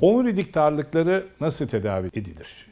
Omurilik darlıkları nasıl tedavi edilir?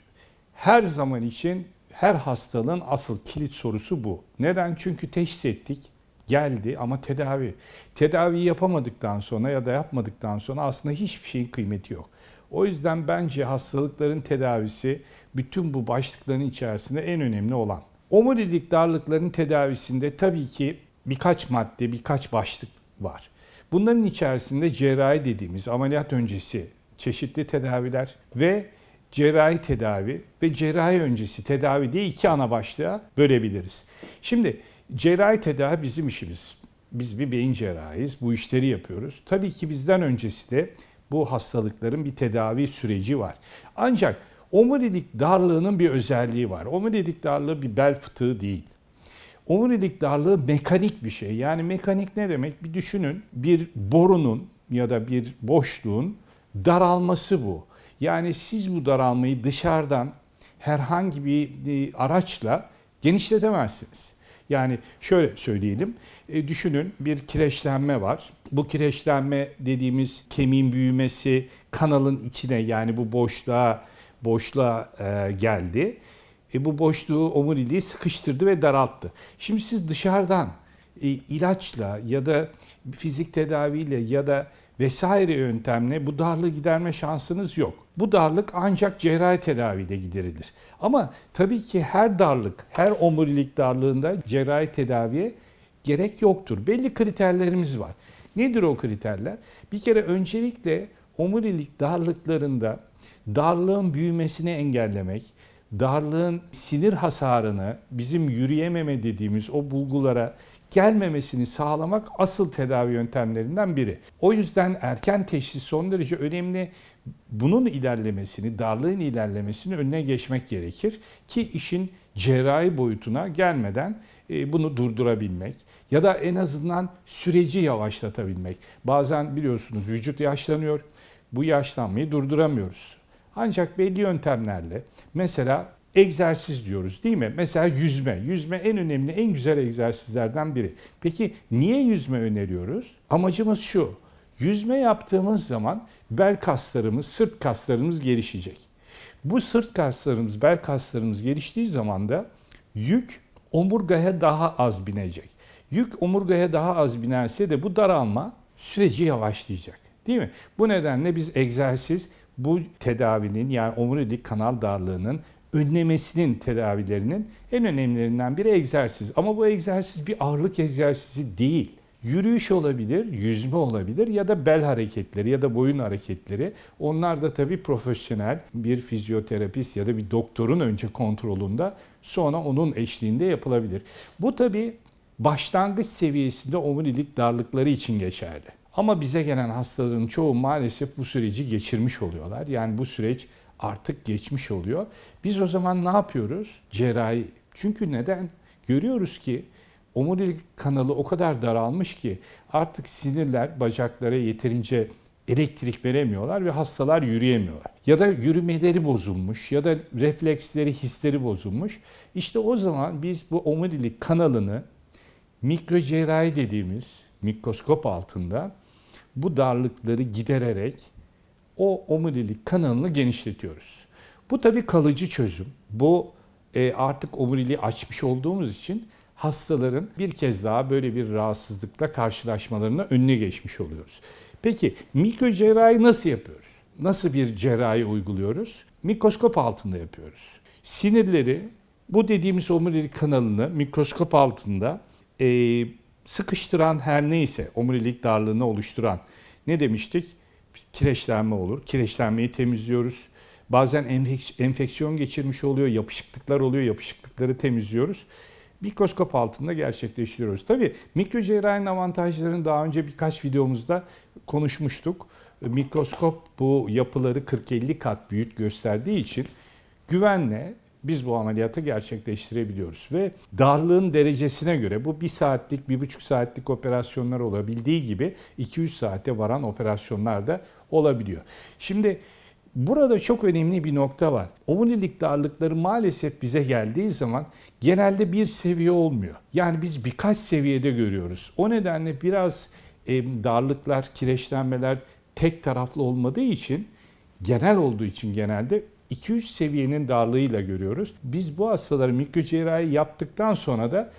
Her zaman için her hastalığın asıl kilit sorusu bu. Neden? Çünkü teşhis ettik, geldi ama tedavi. Tedaviyi yapamadıktan sonra ya da yapmadıktan sonra aslında hiçbir şeyin kıymeti yok. O yüzden bence hastalıkların tedavisi bütün bu başlıkların içerisinde en önemli olan. Omurilik darlıkların tedavisinde tabii ki birkaç madde, birkaç başlık var. Bunların içerisinde cerrahi dediğimiz ameliyat öncesi çeşitli tedaviler ve cerrahi tedavi ve cerrahi öncesi tedavi diye iki ana başlığa bölebiliriz. Şimdi cerrahi tedavi bizim işimiz. Biz bir beyin cerrahiyiz, bu işleri yapıyoruz. Tabii ki bizden öncesi de bu hastalıkların bir tedavi süreci var. Ancak omurilik darlığının bir özelliği var. Omurilik darlığı bir bel fıtığı değil. Omurilik darlığı mekanik bir şey. Yani mekanik ne demek? Bir düşünün bir borunun ya da bir boşluğun daralması bu. Yani siz bu daralmayı dışarıdan herhangi bir e, araçla genişletemezsiniz. Yani şöyle söyleyelim. E, düşünün bir kireçlenme var. Bu kireçlenme dediğimiz kemiğin büyümesi kanalın içine yani bu boşluğa boşluğa e, geldi. E, bu boşluğu omuriliği sıkıştırdı ve daralttı. Şimdi siz dışarıdan e, ilaçla ya da fizik tedaviyle ya da vesaire yöntemle bu darlığı giderme şansınız yok. Bu darlık ancak cerrahi tedaviyle giderilir. Ama tabii ki her darlık, her omurilik darlığında cerrahi tedaviye gerek yoktur. Belli kriterlerimiz var. Nedir o kriterler? Bir kere öncelikle omurilik darlıklarında darlığın büyümesini engellemek, darlığın sinir hasarını, bizim yürüyememe dediğimiz o bulgulara gelmemesini sağlamak asıl tedavi yöntemlerinden biri. O yüzden erken teşhis son derece önemli. Bunun ilerlemesini, darlığın ilerlemesini önüne geçmek gerekir ki işin cerrahi boyutuna gelmeden e, bunu durdurabilmek ya da en azından süreci yavaşlatabilmek. Bazen biliyorsunuz vücut yaşlanıyor. Bu yaşlanmayı durduramıyoruz. Ancak belli yöntemlerle mesela egzersiz diyoruz değil mi? Mesela yüzme. Yüzme en önemli, en güzel egzersizlerden biri. Peki niye yüzme öneriyoruz? Amacımız şu. Yüzme yaptığımız zaman bel kaslarımız, sırt kaslarımız gelişecek. Bu sırt kaslarımız, bel kaslarımız geliştiği zaman da yük omurgaya daha az binecek. Yük omurgaya daha az binerse de bu daralma süreci yavaşlayacak. Değil mi? Bu nedenle biz egzersiz bu tedavinin yani omurilik kanal darlığının önlemesinin tedavilerinin en önemlilerinden biri egzersiz. Ama bu egzersiz bir ağırlık egzersizi değil. Yürüyüş olabilir, yüzme olabilir ya da bel hareketleri ya da boyun hareketleri. Onlar da tabii profesyonel bir fizyoterapist ya da bir doktorun önce kontrolünde sonra onun eşliğinde yapılabilir. Bu tabii başlangıç seviyesinde omurilik darlıkları için geçerli. Ama bize gelen hastaların çoğu maalesef bu süreci geçirmiş oluyorlar. Yani bu süreç artık geçmiş oluyor. Biz o zaman ne yapıyoruz? Cerrahi. Çünkü neden? Görüyoruz ki omurilik kanalı o kadar daralmış ki artık sinirler bacaklara yeterince elektrik veremiyorlar ve hastalar yürüyemiyorlar. Ya da yürümeleri bozulmuş ya da refleksleri, hisleri bozulmuş. İşte o zaman biz bu omurilik kanalını Mikro cerrahi dediğimiz mikroskop altında bu darlıkları gidererek o omurilik kanalını genişletiyoruz. Bu tabi kalıcı çözüm. Bu e, artık omuriliği açmış olduğumuz için hastaların bir kez daha böyle bir rahatsızlıkla karşılaşmalarına önüne geçmiş oluyoruz. Peki mikro cerrahi nasıl yapıyoruz? Nasıl bir cerrahi uyguluyoruz? Mikroskop altında yapıyoruz. Sinirleri bu dediğimiz omurilik kanalını mikroskop altında e, sıkıştıran her neyse omurilik darlığını oluşturan ne demiştik? Kireçlenme olur. Kireçlenmeyi temizliyoruz. Bazen enfeksiyon geçirmiş oluyor, yapışıklıklar oluyor, yapışıklıkları temizliyoruz. Mikroskop altında gerçekleştiriyoruz. Tabii mikrocerrahinin avantajlarını daha önce birkaç videomuzda konuşmuştuk. Mikroskop bu yapıları 40-50 kat büyüt gösterdiği için güvenle biz bu ameliyatı gerçekleştirebiliyoruz. Ve darlığın derecesine göre bu bir saatlik, bir buçuk saatlik operasyonlar olabildiği gibi 2-3 saate varan operasyonlar da olabiliyor. Şimdi Burada çok önemli bir nokta var. Omurilik darlıkları maalesef bize geldiği zaman genelde bir seviye olmuyor. Yani biz birkaç seviyede görüyoruz. O nedenle biraz darlıklar, kireçlenmeler tek taraflı olmadığı için genel olduğu için genelde 2-3 seviyenin darlığıyla görüyoruz. Biz bu hastalara mikrocerrahi yaptıktan sonra da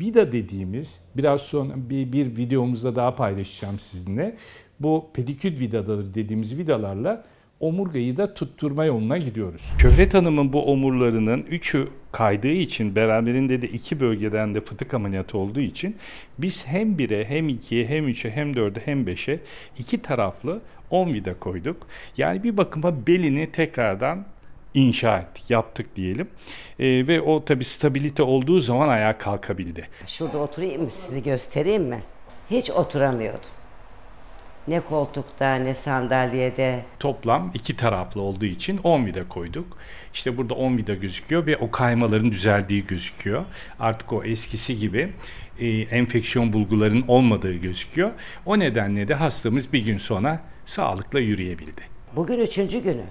vida dediğimiz biraz sonra bir, bir videomuzda daha paylaşacağım sizinle. Bu pediküt vidadır dediğimiz vidalarla omurgayı da tutturma yoluna gidiyoruz. Şöhret Hanım'ın bu omurlarının üçü kaydığı için beraberinde de iki bölgeden de fıtık ameliyatı olduğu için biz hem 1'e hem 2'ye hem 3'e hem 4'e hem 5'e iki taraflı 10 vida koyduk. Yani bir bakıma belini tekrardan inşa ettik, yaptık diyelim. E, ve o tabi stabilite olduğu zaman ayağa kalkabildi. Şurada oturayım mı sizi göstereyim mi? Hiç oturamıyordum. Ne koltukta ne sandalyede. Toplam iki taraflı olduğu için 10 vida koyduk. İşte burada 10 vida gözüküyor ve o kaymaların düzeldiği gözüküyor. Artık o eskisi gibi e, enfeksiyon bulguların olmadığı gözüküyor. O nedenle de hastamız bir gün sonra sağlıkla yürüyebildi. Bugün üçüncü günü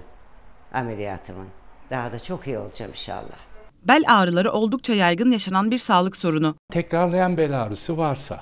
ameliyatımın. Daha da çok iyi olacağım inşallah. Bel ağrıları oldukça yaygın yaşanan bir sağlık sorunu. Tekrarlayan bel ağrısı varsa,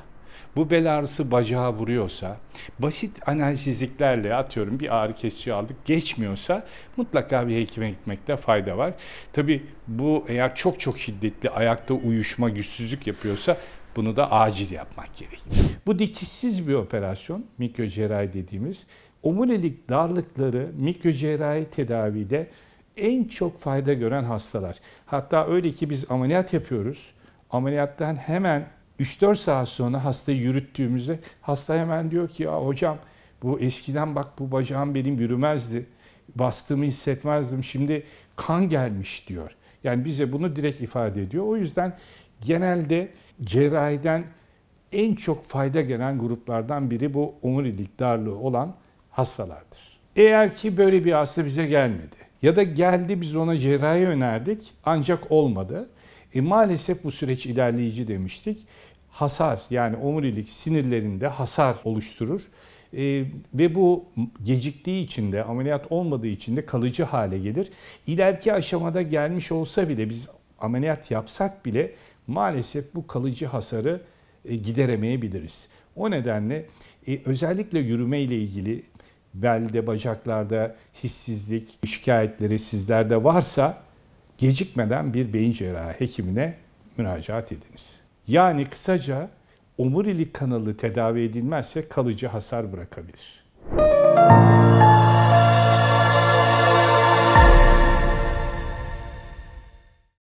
bu bel ağrısı bacağa vuruyorsa, basit analizliklerle atıyorum bir ağrı kesici aldık geçmiyorsa mutlaka bir hekime gitmekte fayda var. Tabi bu eğer çok çok şiddetli ayakta uyuşma güçsüzlük yapıyorsa bunu da acil yapmak gerekiyor. Bu dikişsiz bir operasyon mikrocerrahi dediğimiz. Omurilik darlıkları mikrocerrahi tedavide en çok fayda gören hastalar. Hatta öyle ki biz ameliyat yapıyoruz. Ameliyattan hemen 3-4 saat sonra hastayı yürüttüğümüzde hasta hemen diyor ki ya hocam bu eskiden bak bu bacağım benim yürümezdi. Bastığımı hissetmezdim. Şimdi kan gelmiş diyor. Yani bize bunu direkt ifade ediyor. O yüzden genelde cerrahiden en çok fayda gelen gruplardan biri bu omurilik darlığı olan hastalardır. Eğer ki böyle bir hasta bize gelmedi ya da geldi biz ona cerrahi önerdik ancak olmadı. E maalesef bu süreç ilerleyici demiştik. Hasar yani omurilik sinirlerinde hasar oluşturur e, ve bu geciktiği için de ameliyat olmadığı için de kalıcı hale gelir. İleriki aşamada gelmiş olsa bile biz ameliyat yapsak bile maalesef bu kalıcı hasarı e, gideremeyebiliriz. O nedenle e, özellikle yürüme ile ilgili belde, bacaklarda hissizlik şikayetleri sizlerde varsa gecikmeden bir beyin cerrahı hekimine müracaat ediniz. Yani kısaca omurilik kanalı tedavi edilmezse kalıcı hasar bırakabilir. Müzik